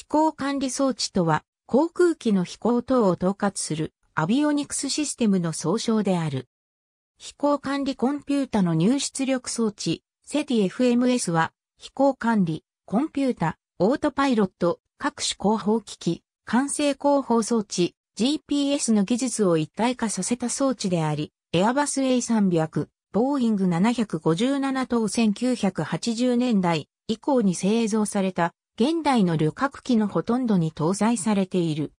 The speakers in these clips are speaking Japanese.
飛行管理装置とは、航空機の飛行等を統括するアビオニクスシステムの総称である。飛行管理コンピュータの入出力装置、セティ FMS は、飛行管理、コンピュータ、オートパイロット、各種広報機器、管制広報装置、GPS の技術を一体化させた装置であり、エアバス A300、ボーイング757等1980年代以降に製造された現代の旅客機のほとんどに搭載されている。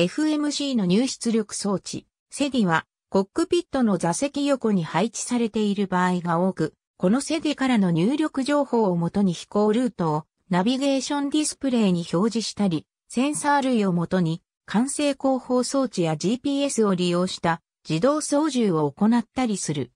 FMC の入出力装置、セディは、コックピットの座席横に配置されている場合が多く、このセディからの入力情報をもとに飛行ルートをナビゲーションディスプレイに表示したり、センサー類をもとに、管制広報装置や GPS を利用した自動操縦を行ったりする。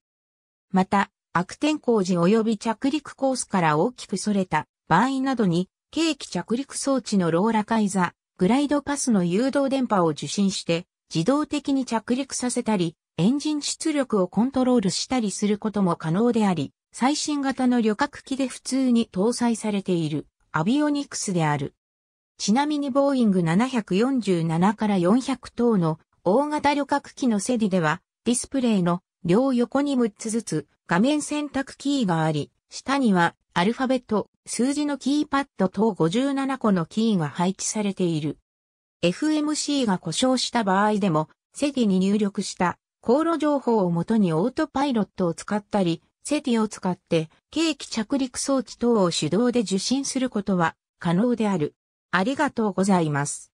また、悪天候時及び着陸コースから大きく逸れた場合などに計器着陸装置のローラカイザ、グライドパスの誘導電波を受信して、自動的に着陸させたり、エンジン出力をコントロールしたりすることも可能であり、最新型の旅客機で普通に搭載されているアビオニクスである。ちなみにボーイング747から400等の大型旅客機のセディでは、ディスプレイの両横に6つずつ画面選択キーがあり、下にはアルファベット、数字のキーパッド等57個のキーが配置されている。FMC が故障した場合でも、セティに入力した航路情報をもとにオートパイロットを使ったり、セティを使って計器着陸装置等を手動で受信することは可能である。ありがとうございます。